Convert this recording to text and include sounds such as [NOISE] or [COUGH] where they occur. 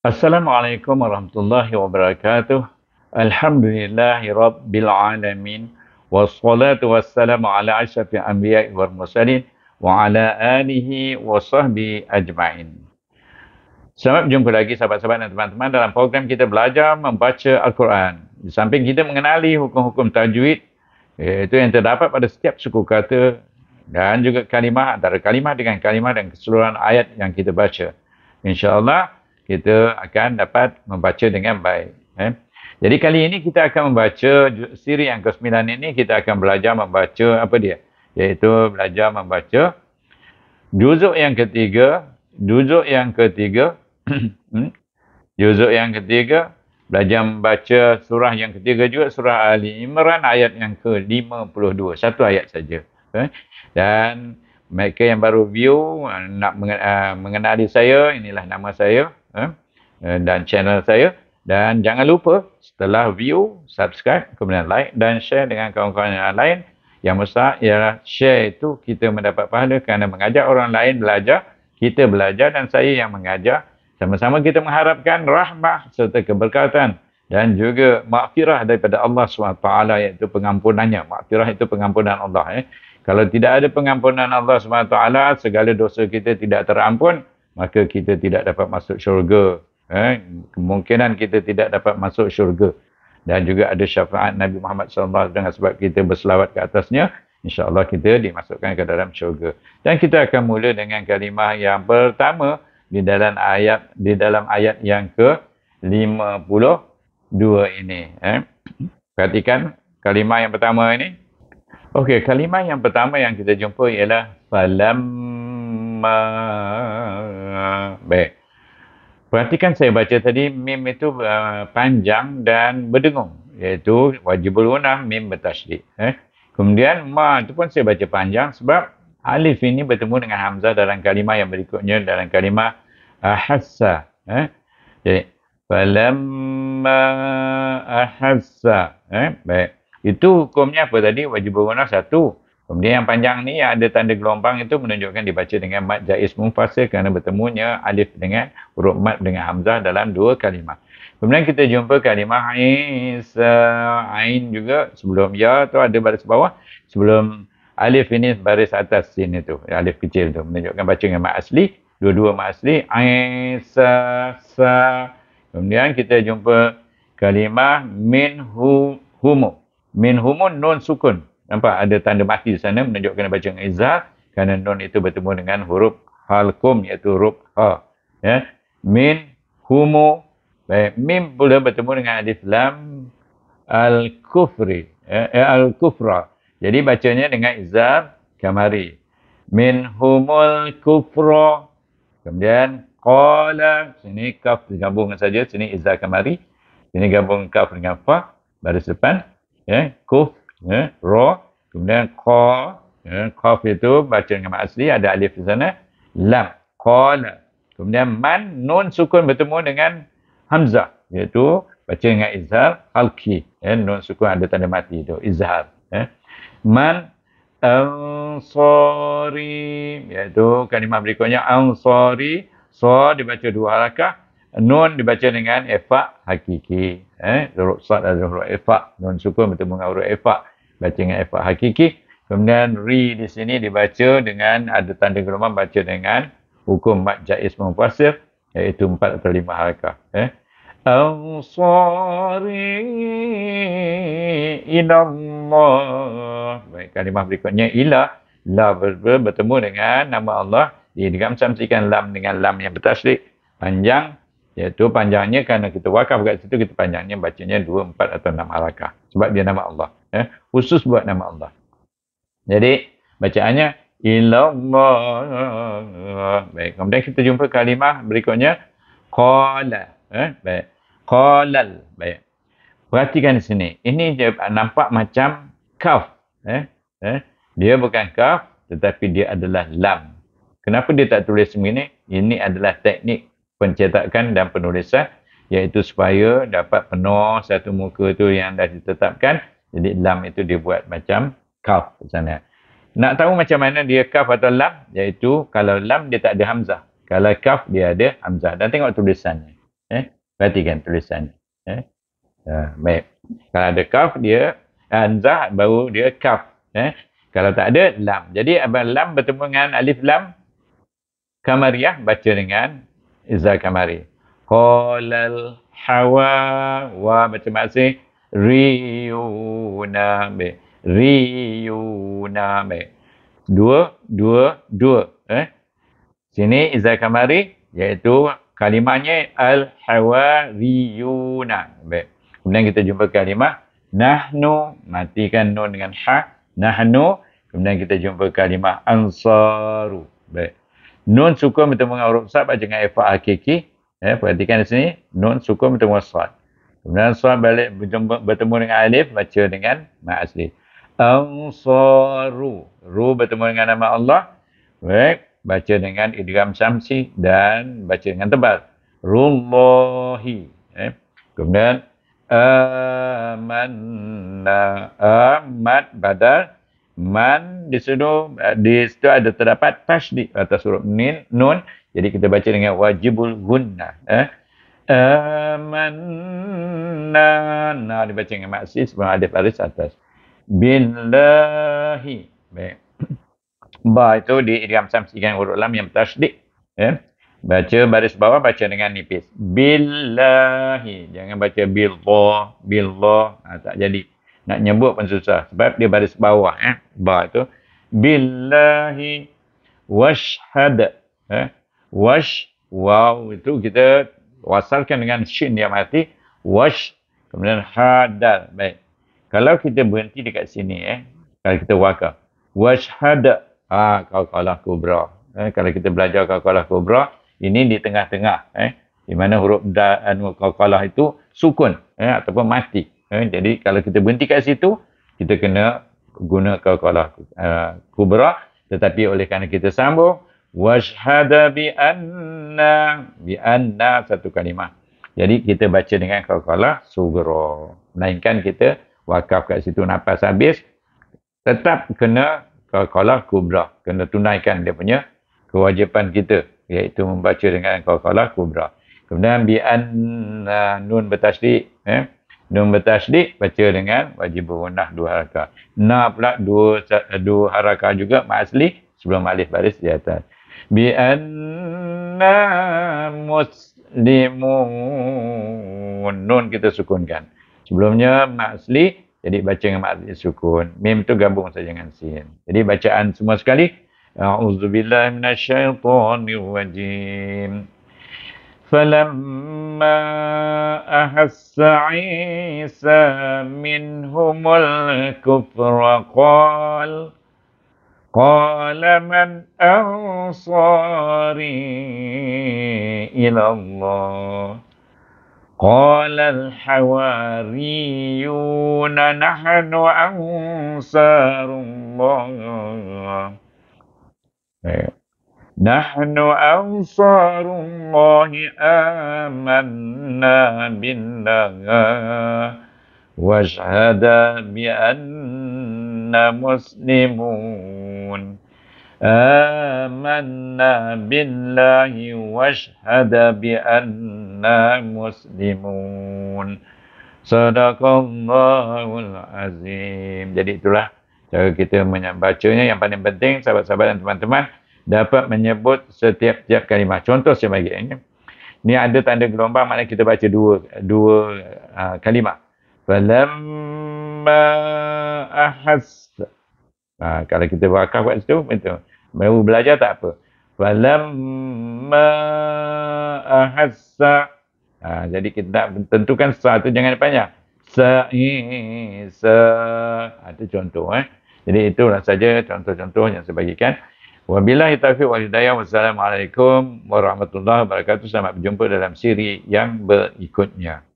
Assalamualaikum warahmatullahi wabarakatuh. Alhamdulillahi rabbil alamin. Wassalatu wassalamu ala asyafi anbiya wal mursalin wa ala alihi wa sahbi ajma'in. Selamat berjumpa lagi sahabat-sahabat dan teman-teman dalam program kita belajar membaca Al-Quran. Di samping kita mengenali hukum-hukum tajwid iaitu yang terdapat pada setiap suku kata dan juga kalimah antara kalimah dengan kalimah dan keseluruhan ayat yang kita baca. InsyaAllah, Allah kita akan dapat membaca dengan baik. Eh? Jadi kali ini kita akan membaca siri yang ke-9 ini kita akan belajar membaca apa dia? Iaitu belajar membaca juzuk yang ketiga, juzuk yang ketiga, [CLEARS THROAT] hmm? juzuk yang ketiga, belajar membaca surah yang ketiga juga, surah Ali Imran ayat yang ke-52, satu ayat saja. Eh? Dan mereka yang baru view, nak ah, mengenali saya, inilah nama saya. Eh? Eh, dan channel saya. Dan jangan lupa setelah view, subscribe, kemudian like dan share dengan kawan-kawan yang lain. Yang besar ialah share itu kita mendapat pahala kerana mengajak orang lain belajar. Kita belajar dan saya yang mengajar. Sama-sama kita mengharapkan rahmat serta keberkatan dan juga makfirah daripada Allah SWT iaitu pengampunannya. Makfirah itu pengampunan Allah. Eh. Kalau tidak ada pengampunan Allah SWT, segala dosa kita tidak terampun maka kita tidak dapat masuk syurga. Eh, kemungkinan kita tidak dapat masuk syurga. Dan juga ada syafaat Nabi Muhammad SAW dengan sebab kita berselawat ke atasnya. InsyaAllah kita dimasukkan ke dalam syurga. Dan kita akan mula dengan kalimah yang pertama di dalam ayat di dalam ayat yang ke 52 ini. Eh. Perhatikan kalimah yang pertama ini. Okey, kalimah yang pertama yang kita jumpa ialah falam Baik. Perhatikan saya baca tadi, mim itu uh, panjang dan berdengung. Iaitu wajibul gunah, mim bertasdik. Eh? Kemudian, ma itu pun saya baca panjang sebab alif ini bertemu dengan hamzah dalam kalimah yang berikutnya, dalam kalimah ahassa. Uh, eh? Jadi, falamma ahassa. Uh, eh? Baik. Itu hukumnya apa tadi? Wajibul gunah Satu. Kemudian yang panjang ni yang ada tanda gelombang itu menunjukkan dibaca dengan mad jaiz munfasil kerana bertemunya alif dengan huruf mad dengan hamzah dalam dua kalimah. Kemudian kita jumpa kalimah ais uh, ain juga sebelum ya tu ada baris bawah sebelum alif ini baris atas sini tu alif kecil tu menunjukkan baca dengan mad asli dua-dua mad asli ais sa kemudian kita jumpa kalimah min hu, humu min Humun nun sukun Nampak ada tanda mati di sana menunjukkan baca izah kerana nun itu bertemu dengan huruf halkum iaitu huruf ha. Ya. Min humu baik mim pula bertemu dengan alif lam al kufri ya, eh, al kufra. Jadi bacanya dengan izah kamari. Min humul kufra. Kemudian qala sini kaf digabungkan saja sini izah kamari. Sini gabung kaf dengan fa baris depan ya kuf ya, ro kemudian qa ya, qaf itu baca dengan mak asli ada alif di sana lam qala kemudian man nun sukun bertemu dengan hamzah iaitu baca dengan izhar halki ya, nun sukun ada tanda mati itu izhar ya. man ansari iaitu kalimah berikutnya ansari so dibaca dua harakah nun dibaca dengan efa hakiki eh rukhsat dan zuhur ifak non syukur betul mengaurat ifak baca dengan ifak hakiki kemudian ri di sini dibaca dengan ada tanda gelombang baca dengan hukum mad jaiz munfasir iaitu empat atau lima harakah eh Ansari inallah. Baik, kalimah berikutnya ilah. La ber, ber, bertemu dengan nama Allah. Dia juga macam lam dengan lam yang bertasrik. Panjang, Iaitu panjangnya kerana kita wakaf kat situ, kita panjangnya bacanya dua empat atau enam alakah. Sebab dia nama Allah. Ya. Khusus buat nama Allah. Jadi, bacaannya, Ilallah. Baik. Kemudian kita jumpa kalimah berikutnya. Qala. Eh? Baik. Qalal. Baik. Perhatikan di sini. Ini dia nampak macam kaf. Eh? Eh? Dia bukan kaf tetapi dia adalah lam. Kenapa dia tak tulis begini? Ini adalah teknik pencetakan dan penulisan iaitu supaya dapat penuh satu muka tu yang dah ditetapkan jadi lam itu dibuat macam kaf di sana nak tahu macam mana dia kaf atau lam iaitu kalau lam dia tak ada hamzah kalau kaf dia ada hamzah dan tengok tulisannya eh perhatikan tulisannya eh ha, baik kalau ada kaf dia hamzah baru dia kaf eh kalau tak ada lam jadi abang lam bertemu dengan alif lam kamariah baca dengan Izzat Kamari. Qalal hawa wa macam mana sih? Riyuna me. Riyuna me. Dua, dua, dua. Eh? Sini Izzat Kamari iaitu kalimahnya al hawa riyuna. Baik. Kemudian kita jumpa kalimah nahnu. Matikan nun dengan ha. Nahnu. Kemudian kita jumpa kalimah ansaru. Baik. Nun sukun bertemu dengan huruf sad baca dengan ifa hakiki. Ya, perhatikan di sini. Nun sukun bertemu dengan sad. Kemudian sad balik bertemu dengan alif baca dengan ma asli. Ansaru. Ru bertemu dengan nama Allah. Baik. Baca dengan idgham syamsi dan baca dengan tebal. Rumohi. Eh. Ya. Kemudian. Amanna. Amat badal man di situ eh, di situ ada terdapat tasdi atas huruf nin nun jadi kita baca dengan wajibul gunna eh amanna nah dibaca dengan maksi sebelum alif alif atas billahi baik [CLEARS THROAT] ba itu di idgham sam sigan huruf lam yang tasdi. eh baca baris bawah baca dengan nipis billahi jangan baca billah billah nah, tak jadi nak nyebut pun susah. Sebab dia baris bawah. Eh? Ba itu. Billahi washhad. Eh? Wash. Wow. Itu kita wasalkan dengan shin dia mati. Wash. Kemudian hadal. Baik. Kalau kita berhenti dekat sini. Eh? Kalau kita wakaf. Washhad. Ah, kau kalah kubra. Eh? kalau kita belajar kau kalah kubra. Ini di tengah-tengah. Eh? Di mana huruf da'an kau kalah itu sukun. Eh? Ataupun mati. Eh, jadi kalau kita berhenti kat situ, kita kena guna kekalah eh, kubra. Tetapi oleh kerana kita sambung, washhada bi anna bi anna satu kalimah. Jadi kita baca dengan kekalah sugro. Melainkan kita wakaf kat situ nafas habis, tetap kena kekalah kubra. Kena tunaikan dia punya kewajipan kita iaitu membaca dengan kekalah kubra. Kemudian bi anna nun bertasdik. Eh? Nombor tasdik baca dengan wajib berunah dua harakah. Na pula dua, dua harakah juga ma'asli sebelum alif baris di atas. Bi anna muslimun. Nun kita sukunkan. Sebelumnya ma'asli jadi baca dengan ma'asli sukun. Mim tu gabung saja dengan sin. Jadi bacaan semua sekali. A'udzubillahiminasyaitonirrajim. Bismillahirrahmanirrahim. فلما أحس عيسى منهم الكفر قال قال من أنصاري إلى الله قال الحواريون نحن أنصار الله إيه. نحن أنصار الله آمنا بالله واشهد بأن مسلمون آمنا بالله واشهد بأن مسلمون Sadaqallahul azim. jadi itulah cara kita menyambacanya yang paling penting sahabat-sahabat dan teman-teman dapat menyebut setiap-tiap kalimat. Contoh sebagainya. Ini eh, ada tanda gelombang maknanya kita baca dua dua uh, ah, kalimat. Falamma ahass. Ha, ah, kalau kita wakaf kat situ betul. Mau belajar tak apa. Falamma ahass. Ha, ah, jadi kita nak tentukan satu jangan banyak. Sa i sa. Ha, itu contoh eh. Jadi itulah saja contoh-contoh yang saya bagikan. Wabillahi taufiq wal hidayah. Wassalamualaikum warahmatullahi wabarakatuh. Selamat berjumpa dalam siri yang berikutnya.